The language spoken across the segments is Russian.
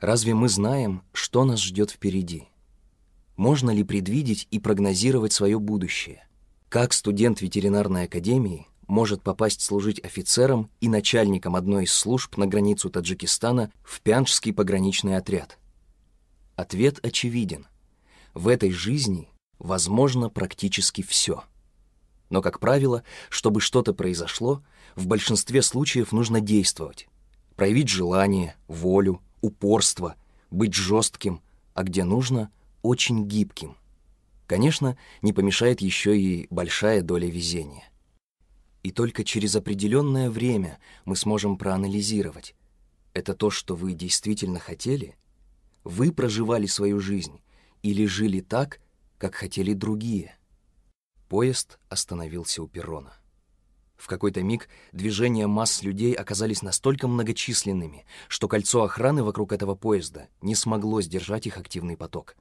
Разве мы знаем, что нас ждет впереди? Можно ли предвидеть и прогнозировать свое будущее? Как студент ветеринарной академии может попасть служить офицером и начальником одной из служб на границу Таджикистана в Пянжский пограничный отряд? Ответ очевиден. В этой жизни возможно практически все. Но, как правило, чтобы что-то произошло, в большинстве случаев нужно действовать, проявить желание, волю, упорство, быть жестким, а где нужно, очень гибким. Конечно, не помешает еще и большая доля везения. И только через определенное время мы сможем проанализировать. Это то, что вы действительно хотели? Вы проживали свою жизнь или жили так, как хотели другие? Поезд остановился у перрона. В какой-то миг движения масс людей оказались настолько многочисленными, что кольцо охраны вокруг этого поезда не смогло сдержать их активный поток.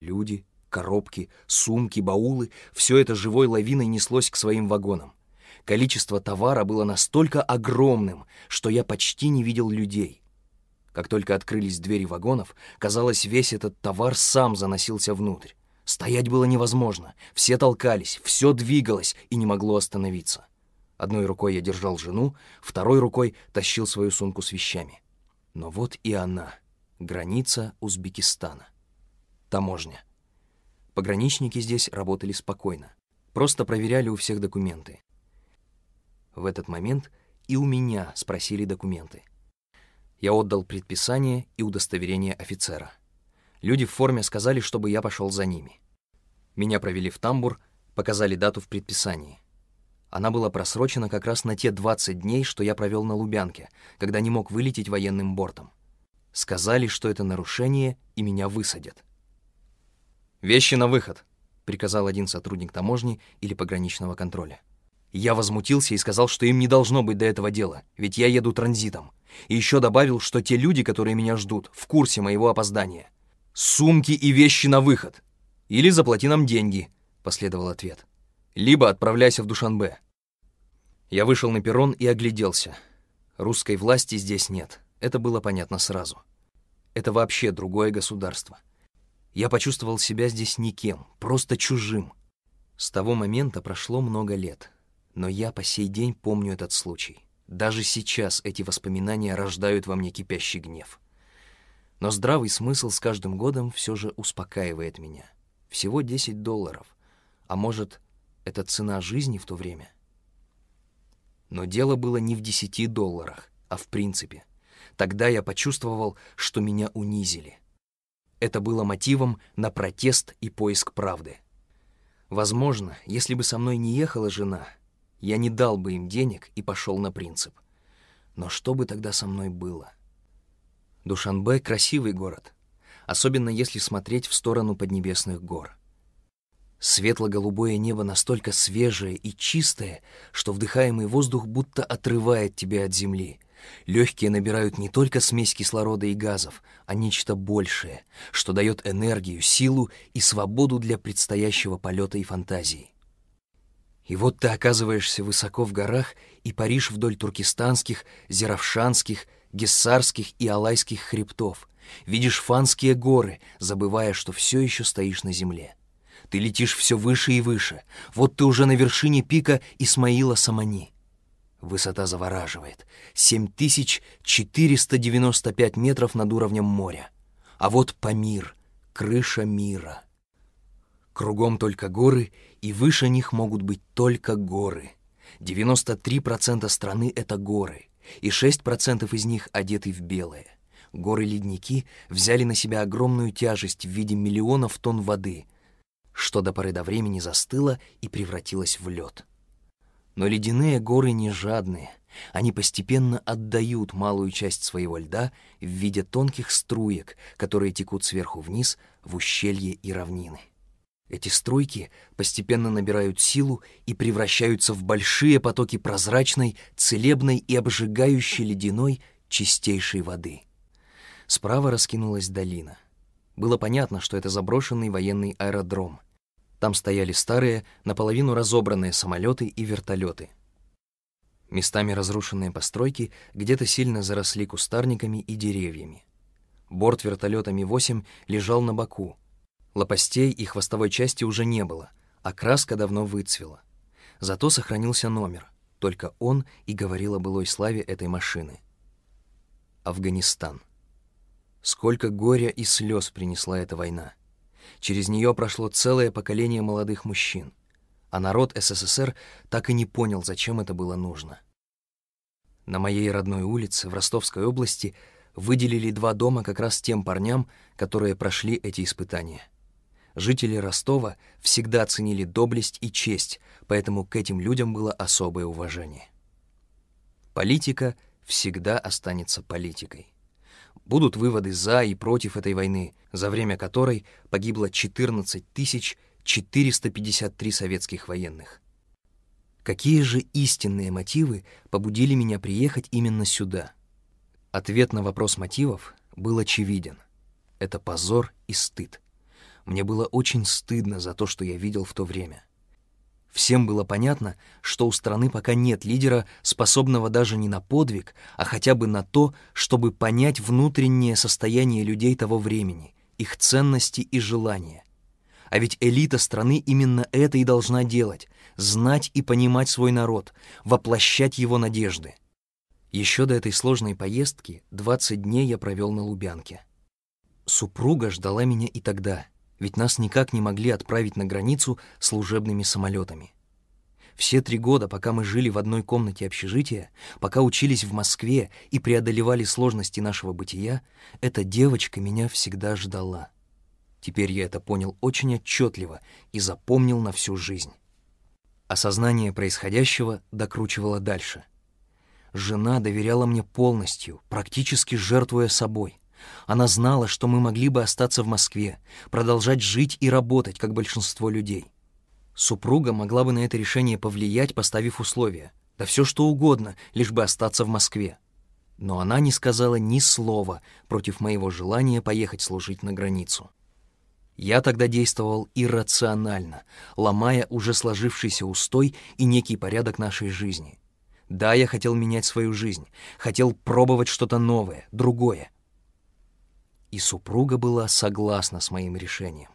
Люди, коробки, сумки, баулы — все это живой лавиной неслось к своим вагонам. Количество товара было настолько огромным, что я почти не видел людей. Как только открылись двери вагонов, казалось, весь этот товар сам заносился внутрь. Стоять было невозможно, все толкались, все двигалось и не могло остановиться. Одной рукой я держал жену, второй рукой тащил свою сумку с вещами. Но вот и она, граница Узбекистана. Таможня. Пограничники здесь работали спокойно, просто проверяли у всех документы. В этот момент и у меня спросили документы. Я отдал предписание и удостоверение офицера. Люди в форме сказали, чтобы я пошел за ними. Меня провели в тамбур, показали дату в предписании — она была просрочена как раз на те 20 дней, что я провел на Лубянке, когда не мог вылететь военным бортом. Сказали, что это нарушение, и меня высадят. «Вещи на выход», — приказал один сотрудник таможни или пограничного контроля. Я возмутился и сказал, что им не должно быть до этого дела, ведь я еду транзитом. И еще добавил, что те люди, которые меня ждут, в курсе моего опоздания. «Сумки и вещи на выход!» «Или заплати нам деньги», — последовал ответ либо отправляйся в Душанбе. Я вышел на перрон и огляделся. Русской власти здесь нет, это было понятно сразу. Это вообще другое государство. Я почувствовал себя здесь никем, просто чужим. С того момента прошло много лет, но я по сей день помню этот случай. Даже сейчас эти воспоминания рождают во мне кипящий гнев. Но здравый смысл с каждым годом все же успокаивает меня. Всего 10 долларов, а может, это цена жизни в то время. Но дело было не в 10 долларах, а в принципе. Тогда я почувствовал, что меня унизили. Это было мотивом на протест и поиск правды. Возможно, если бы со мной не ехала жена, я не дал бы им денег и пошел на принцип. Но что бы тогда со мной было? Душанбе — красивый город, особенно если смотреть в сторону Поднебесных гор. Светло-голубое небо настолько свежее и чистое, что вдыхаемый воздух будто отрывает тебя от земли. Легкие набирают не только смесь кислорода и газов, а нечто большее, что дает энергию, силу и свободу для предстоящего полета и фантазии. И вот ты оказываешься высоко в горах и паришь вдоль туркестанских, зеравшанских, гессарских и алайских хребтов. Видишь фанские горы, забывая, что все еще стоишь на земле. Ты летишь все выше и выше. Вот ты уже на вершине пика Исмаила Самани. Высота завораживает. 7495 метров над уровнем моря. А вот Памир, крыша мира. Кругом только горы, и выше них могут быть только горы. 93% страны — это горы, и 6% из них одеты в белое. Горы-ледники взяли на себя огромную тяжесть в виде миллионов тонн воды — что до поры до времени застыло и превратилось в лед. Но ледяные горы не жадные. Они постепенно отдают малую часть своего льда в виде тонких струек, которые текут сверху вниз в ущелье и равнины. Эти струйки постепенно набирают силу и превращаются в большие потоки прозрачной, целебной и обжигающей ледяной чистейшей воды. Справа раскинулась долина. Было понятно, что это заброшенный военный аэродром — там стояли старые, наполовину разобранные самолеты и вертолеты. Местами разрушенные постройки где-то сильно заросли кустарниками и деревьями. Борт вертолета Ми-8 лежал на боку. Лопастей и хвостовой части уже не было, а краска давно выцвела. Зато сохранился номер. Только он и говорил о былой славе этой машины. Афганистан. Сколько горя и слез принесла эта война. Через нее прошло целое поколение молодых мужчин, а народ СССР так и не понял, зачем это было нужно. На моей родной улице в Ростовской области выделили два дома как раз тем парням, которые прошли эти испытания. Жители Ростова всегда ценили доблесть и честь, поэтому к этим людям было особое уважение. Политика всегда останется политикой. Будут выводы за и против этой войны, за время которой погибло 14 453 советских военных. Какие же истинные мотивы побудили меня приехать именно сюда? Ответ на вопрос мотивов был очевиден. Это позор и стыд. Мне было очень стыдно за то, что я видел в то время. Всем было понятно, что у страны пока нет лидера, способного даже не на подвиг, а хотя бы на то, чтобы понять внутреннее состояние людей того времени, их ценности и желания. А ведь элита страны именно это и должна делать — знать и понимать свой народ, воплощать его надежды. Еще до этой сложной поездки 20 дней я провел на Лубянке. Супруга ждала меня и тогда — ведь нас никак не могли отправить на границу служебными самолетами. Все три года, пока мы жили в одной комнате общежития, пока учились в Москве и преодолевали сложности нашего бытия, эта девочка меня всегда ждала. Теперь я это понял очень отчетливо и запомнил на всю жизнь. Осознание происходящего докручивало дальше. Жена доверяла мне полностью, практически жертвуя собой — она знала, что мы могли бы остаться в Москве, продолжать жить и работать, как большинство людей. Супруга могла бы на это решение повлиять, поставив условия. Да все что угодно, лишь бы остаться в Москве. Но она не сказала ни слова против моего желания поехать служить на границу. Я тогда действовал иррационально, ломая уже сложившийся устой и некий порядок нашей жизни. Да, я хотел менять свою жизнь, хотел пробовать что-то новое, другое. И супруга была согласна с моим решением.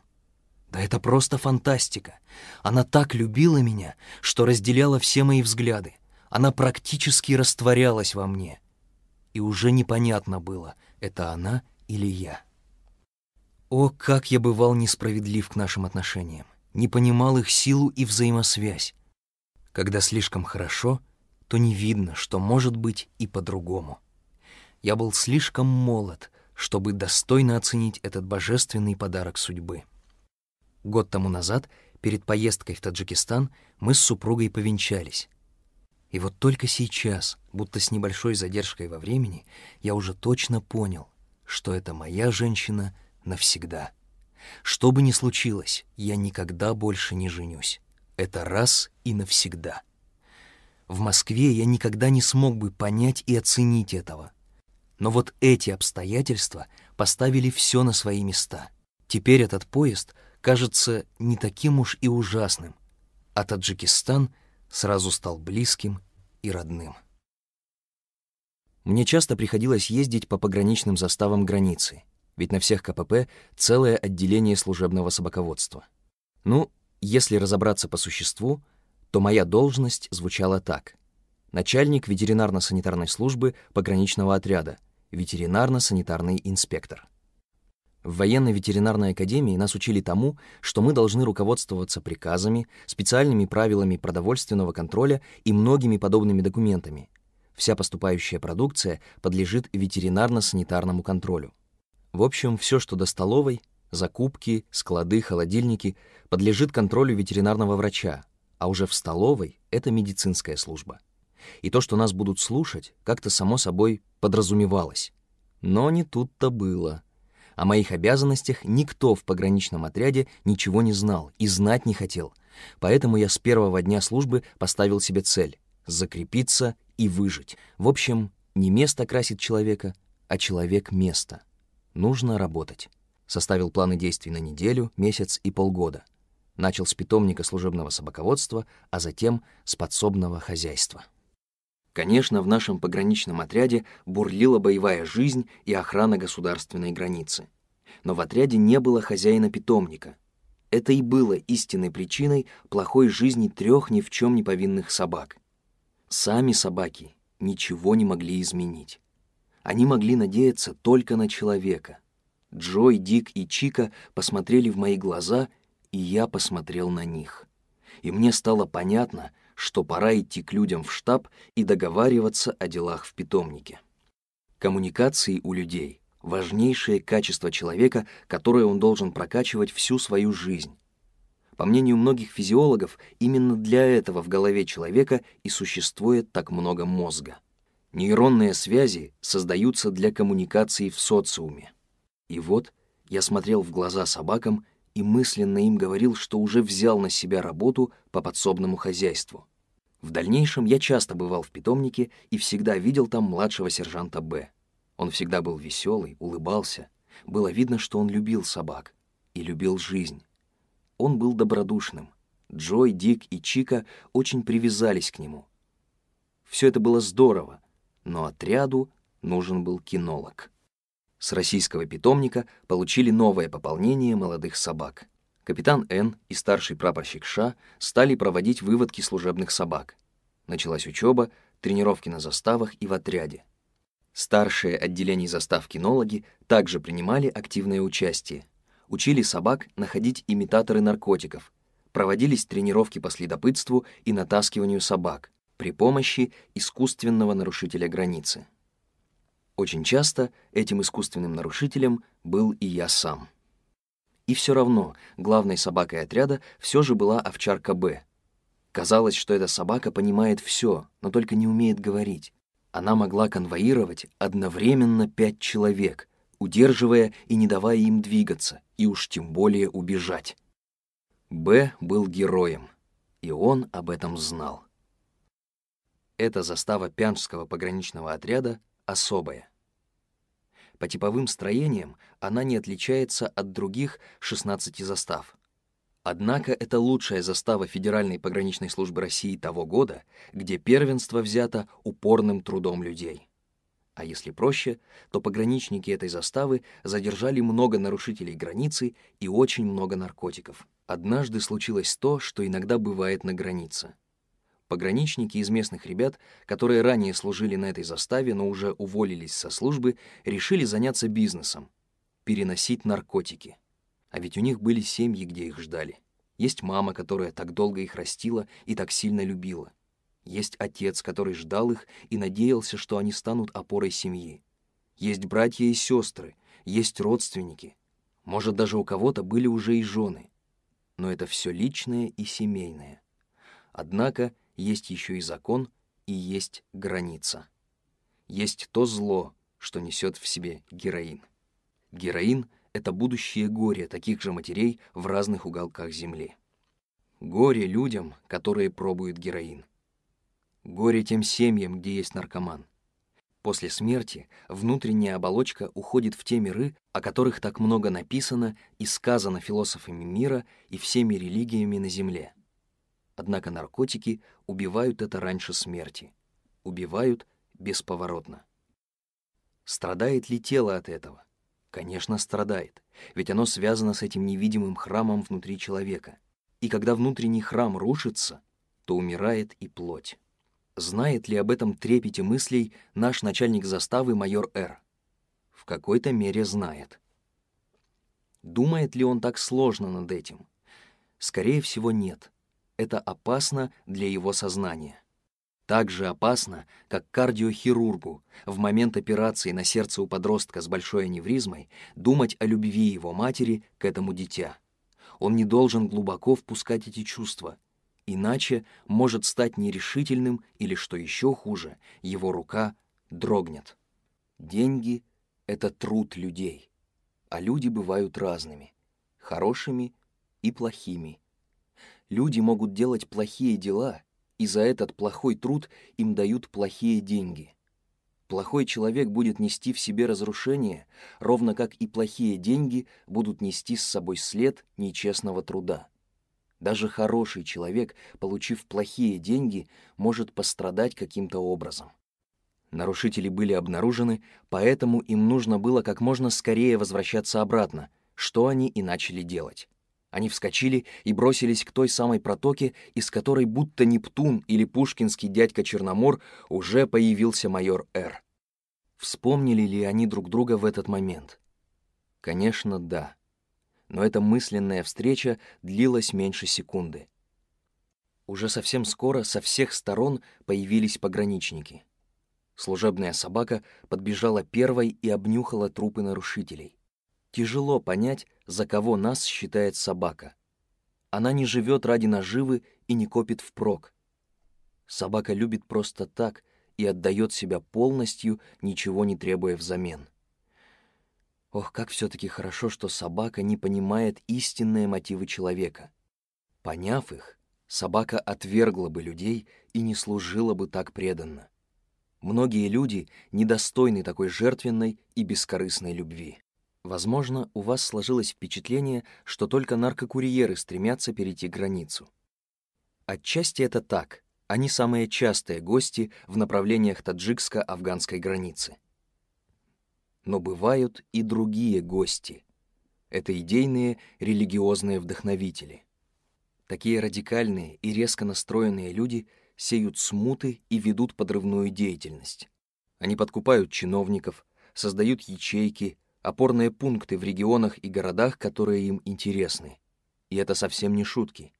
Да это просто фантастика. Она так любила меня, что разделяла все мои взгляды. Она практически растворялась во мне. И уже непонятно было, это она или я. О, как я бывал несправедлив к нашим отношениям, не понимал их силу и взаимосвязь. Когда слишком хорошо, то не видно, что может быть и по-другому. Я был слишком молод, чтобы достойно оценить этот божественный подарок судьбы. Год тому назад, перед поездкой в Таджикистан, мы с супругой повенчались. И вот только сейчас, будто с небольшой задержкой во времени, я уже точно понял, что это моя женщина навсегда. Что бы ни случилось, я никогда больше не женюсь. Это раз и навсегда. В Москве я никогда не смог бы понять и оценить этого — но вот эти обстоятельства поставили все на свои места. Теперь этот поезд кажется не таким уж и ужасным, а Таджикистан сразу стал близким и родным. Мне часто приходилось ездить по пограничным заставам границы, ведь на всех КПП целое отделение служебного собаководства. Ну, если разобраться по существу, то моя должность звучала так. Начальник ветеринарно-санитарной службы пограничного отряда — ветеринарно-санитарный инспектор. В военной ветеринарной академии нас учили тому, что мы должны руководствоваться приказами, специальными правилами продовольственного контроля и многими подобными документами. Вся поступающая продукция подлежит ветеринарно-санитарному контролю. В общем, все, что до столовой, закупки, склады, холодильники, подлежит контролю ветеринарного врача, а уже в столовой — это медицинская служба и то, что нас будут слушать, как-то само собой подразумевалось. Но не тут-то было. О моих обязанностях никто в пограничном отряде ничего не знал и знать не хотел. Поэтому я с первого дня службы поставил себе цель — закрепиться и выжить. В общем, не место красит человека, а человек — место. Нужно работать. Составил планы действий на неделю, месяц и полгода. Начал с питомника служебного собаководства, а затем с подсобного хозяйства. Конечно, в нашем пограничном отряде бурлила боевая жизнь и охрана государственной границы. Но в отряде не было хозяина питомника. Это и было истинной причиной плохой жизни трех ни в чем не повинных собак. Сами собаки ничего не могли изменить. Они могли надеяться только на человека. Джой, Дик и Чика посмотрели в мои глаза, и я посмотрел на них. И мне стало понятно — что пора идти к людям в штаб и договариваться о делах в питомнике. Коммуникации у людей – важнейшее качество человека, которое он должен прокачивать всю свою жизнь. По мнению многих физиологов, именно для этого в голове человека и существует так много мозга. Нейронные связи создаются для коммуникации в социуме. И вот я смотрел в глаза собакам и мысленно им говорил, что уже взял на себя работу по подсобному хозяйству. В дальнейшем я часто бывал в питомнике и всегда видел там младшего сержанта Б. Он всегда был веселый, улыбался. Было видно, что он любил собак и любил жизнь. Он был добродушным. Джой, Дик и Чика очень привязались к нему. Все это было здорово, но отряду нужен был кинолог. С российского питомника получили новое пополнение молодых собак. Капитан Н и старший прапорщик Ша стали проводить выводки служебных собак. Началась учеба, тренировки на заставах и в отряде. Старшие отделений застав кинологи также принимали активное участие. Учили собак находить имитаторы наркотиков. Проводились тренировки по следопытству и натаскиванию собак при помощи искусственного нарушителя границы. Очень часто этим искусственным нарушителем был и я сам. И все равно главной собакой отряда все же была овчарка Б. Казалось, что эта собака понимает все, но только не умеет говорить. Она могла конвоировать одновременно пять человек, удерживая и не давая им двигаться, и уж тем более убежать. Б был героем, и он об этом знал. Эта застава Пянжского пограничного отряда особая. По типовым строениям она не отличается от других 16 застав. Однако это лучшая застава Федеральной пограничной службы России того года, где первенство взято упорным трудом людей. А если проще, то пограничники этой заставы задержали много нарушителей границы и очень много наркотиков. Однажды случилось то, что иногда бывает на границе — Пограничники из местных ребят, которые ранее служили на этой заставе, но уже уволились со службы, решили заняться бизнесом — переносить наркотики. А ведь у них были семьи, где их ждали. Есть мама, которая так долго их растила и так сильно любила. Есть отец, который ждал их и надеялся, что они станут опорой семьи. Есть братья и сестры, есть родственники. Может, даже у кого-то были уже и жены. Но это все личное и семейное. Однако есть еще и закон, и есть граница. Есть то зло, что несет в себе героин. Героин — это будущее горе таких же матерей в разных уголках Земли. Горе людям, которые пробуют героин. Горе тем семьям, где есть наркоман. После смерти внутренняя оболочка уходит в те миры, о которых так много написано и сказано философами мира и всеми религиями на Земле — Однако наркотики убивают это раньше смерти. Убивают бесповоротно. Страдает ли тело от этого? Конечно, страдает, ведь оно связано с этим невидимым храмом внутри человека. И когда внутренний храм рушится, то умирает и плоть. Знает ли об этом трепете мыслей наш начальник заставы майор Р? В какой-то мере знает. Думает ли он так сложно над этим? Скорее всего, нет. Это опасно для его сознания. Так же опасно, как кардиохирургу в момент операции на сердце у подростка с большой аневризмой думать о любви его матери к этому дитя. Он не должен глубоко впускать эти чувства, иначе может стать нерешительным или, что еще хуже, его рука дрогнет. Деньги — это труд людей, а люди бывают разными — хорошими и плохими — Люди могут делать плохие дела, и за этот плохой труд им дают плохие деньги. Плохой человек будет нести в себе разрушение, ровно как и плохие деньги будут нести с собой след нечестного труда. Даже хороший человек, получив плохие деньги, может пострадать каким-то образом. Нарушители были обнаружены, поэтому им нужно было как можно скорее возвращаться обратно, что они и начали делать. Они вскочили и бросились к той самой протоке, из которой будто Нептун или пушкинский дядька Черномор уже появился майор Р. Вспомнили ли они друг друга в этот момент? Конечно, да. Но эта мысленная встреча длилась меньше секунды. Уже совсем скоро со всех сторон появились пограничники. Служебная собака подбежала первой и обнюхала трупы нарушителей. Тяжело понять, за кого нас считает собака. Она не живет ради наживы и не копит впрок. Собака любит просто так и отдает себя полностью, ничего не требуя взамен. Ох, как все-таки хорошо, что собака не понимает истинные мотивы человека. Поняв их, собака отвергла бы людей и не служила бы так преданно. Многие люди недостойны такой жертвенной и бескорыстной любви. Возможно, у вас сложилось впечатление, что только наркокурьеры стремятся перейти границу. Отчасти это так. Они самые частые гости в направлениях таджикско-афганской границы. Но бывают и другие гости. Это идейные религиозные вдохновители. Такие радикальные и резко настроенные люди сеют смуты и ведут подрывную деятельность. Они подкупают чиновников, создают ячейки, опорные пункты в регионах и городах, которые им интересны. И это совсем не шутки.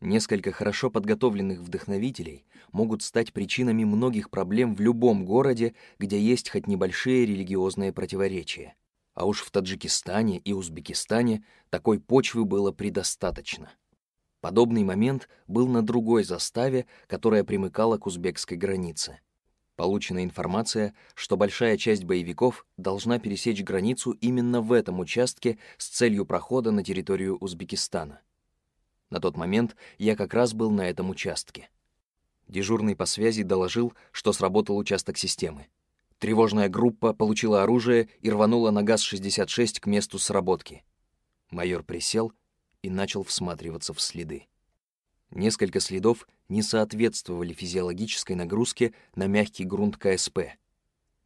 Несколько хорошо подготовленных вдохновителей могут стать причинами многих проблем в любом городе, где есть хоть небольшие религиозные противоречия. А уж в Таджикистане и Узбекистане такой почвы было предостаточно. Подобный момент был на другой заставе, которая примыкала к узбекской границе. Получена информация, что большая часть боевиков должна пересечь границу именно в этом участке с целью прохода на территорию Узбекистана. На тот момент я как раз был на этом участке. Дежурный по связи доложил, что сработал участок системы. Тревожная группа получила оружие и рванула на ГАЗ-66 к месту сработки. Майор присел и начал всматриваться в следы. Несколько следов не соответствовали физиологической нагрузке на мягкий грунт КСП.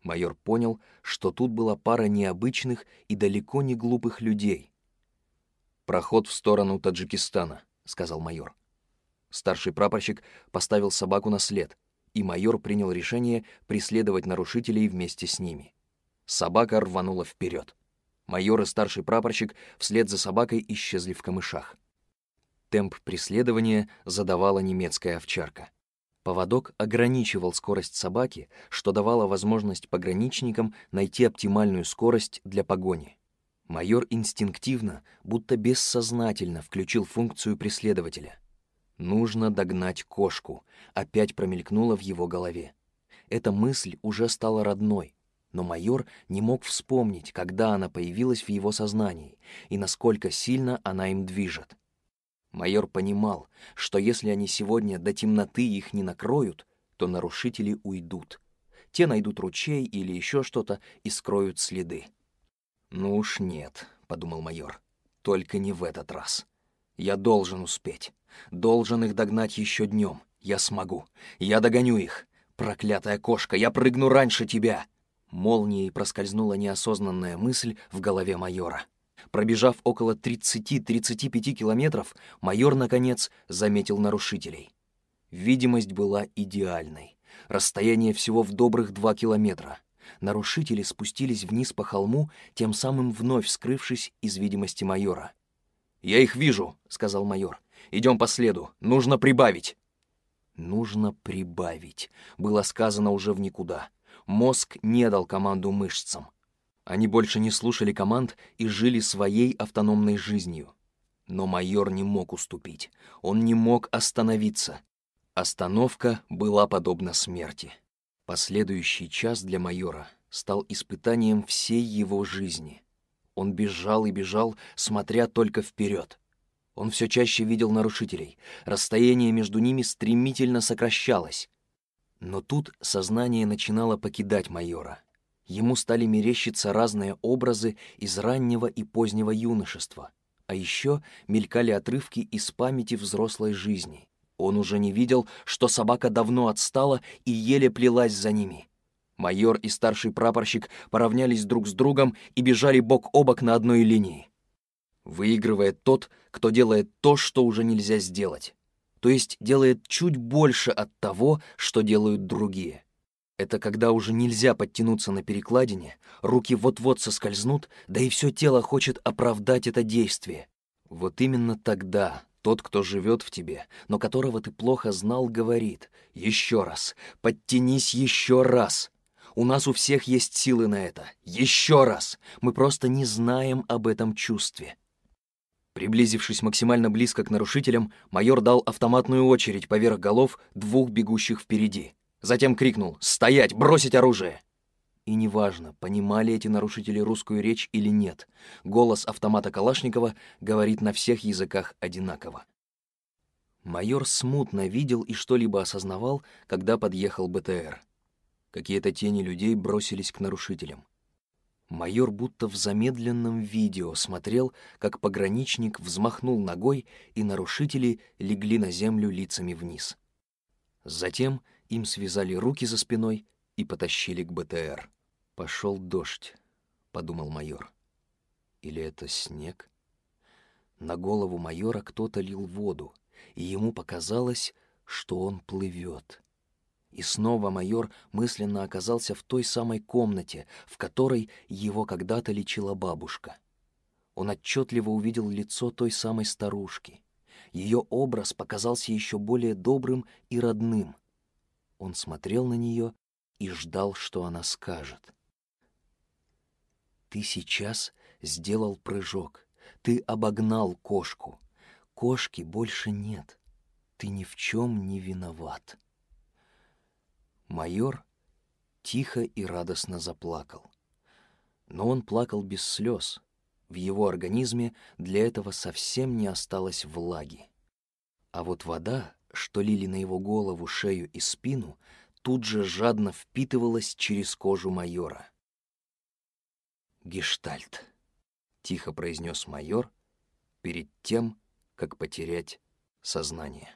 Майор понял, что тут была пара необычных и далеко не глупых людей. «Проход в сторону Таджикистана», — сказал майор. Старший прапорщик поставил собаку на след, и майор принял решение преследовать нарушителей вместе с ними. Собака рванула вперед. Майор и старший прапорщик вслед за собакой исчезли в камышах. Темп преследования задавала немецкая овчарка. Поводок ограничивал скорость собаки, что давало возможность пограничникам найти оптимальную скорость для погони. Майор инстинктивно, будто бессознательно включил функцию преследователя. «Нужно догнать кошку», — опять промелькнула в его голове. Эта мысль уже стала родной, но майор не мог вспомнить, когда она появилась в его сознании и насколько сильно она им движет. Майор понимал, что если они сегодня до темноты их не накроют, то нарушители уйдут. Те найдут ручей или еще что-то и скроют следы. «Ну уж нет», — подумал майор, — «только не в этот раз. Я должен успеть. Должен их догнать еще днем. Я смогу. Я догоню их. Проклятая кошка, я прыгну раньше тебя!» Молнией проскользнула неосознанная мысль в голове майора. Пробежав около 30-35 километров, майор, наконец, заметил нарушителей. Видимость была идеальной. Расстояние всего в добрых 2 километра. Нарушители спустились вниз по холму, тем самым вновь скрывшись из видимости майора. «Я их вижу», — сказал майор. «Идем по следу. Нужно прибавить». «Нужно прибавить», — было сказано уже в никуда. Мозг не дал команду мышцам. Они больше не слушали команд и жили своей автономной жизнью. Но майор не мог уступить. Он не мог остановиться. Остановка была подобна смерти. Последующий час для майора стал испытанием всей его жизни. Он бежал и бежал, смотря только вперед. Он все чаще видел нарушителей. Расстояние между ними стремительно сокращалось. Но тут сознание начинало покидать майора. Ему стали мерещиться разные образы из раннего и позднего юношества, а еще мелькали отрывки из памяти взрослой жизни. Он уже не видел, что собака давно отстала и еле плелась за ними. Майор и старший прапорщик поравнялись друг с другом и бежали бок о бок на одной линии. Выигрывает тот, кто делает то, что уже нельзя сделать. То есть делает чуть больше от того, что делают другие. Это когда уже нельзя подтянуться на перекладине, руки вот-вот соскользнут, да и все тело хочет оправдать это действие. Вот именно тогда тот, кто живет в тебе, но которого ты плохо знал, говорит «Еще раз, подтянись еще раз». У нас у всех есть силы на это. Еще раз! Мы просто не знаем об этом чувстве. Приблизившись максимально близко к нарушителям, майор дал автоматную очередь поверх голов двух бегущих впереди — Затем крикнул «Стоять! Бросить оружие!» И неважно, понимали эти нарушители русскую речь или нет, голос автомата Калашникова говорит на всех языках одинаково. Майор смутно видел и что-либо осознавал, когда подъехал БТР. Какие-то тени людей бросились к нарушителям. Майор будто в замедленном видео смотрел, как пограничник взмахнул ногой, и нарушители легли на землю лицами вниз. Затем им связали руки за спиной и потащили к БТР. «Пошел дождь», — подумал майор. «Или это снег?» На голову майора кто-то лил воду, и ему показалось, что он плывет. И снова майор мысленно оказался в той самой комнате, в которой его когда-то лечила бабушка. Он отчетливо увидел лицо той самой старушки. Ее образ показался еще более добрым и родным. Он смотрел на нее и ждал, что она скажет. «Ты сейчас сделал прыжок. Ты обогнал кошку. Кошки больше нет. Ты ни в чем не виноват». Майор тихо и радостно заплакал. Но он плакал без слез. В его организме для этого совсем не осталось влаги. А вот вода что лили на его голову, шею и спину, тут же жадно впитывалась через кожу майора. «Гештальт», — тихо произнес майор перед тем, как потерять сознание.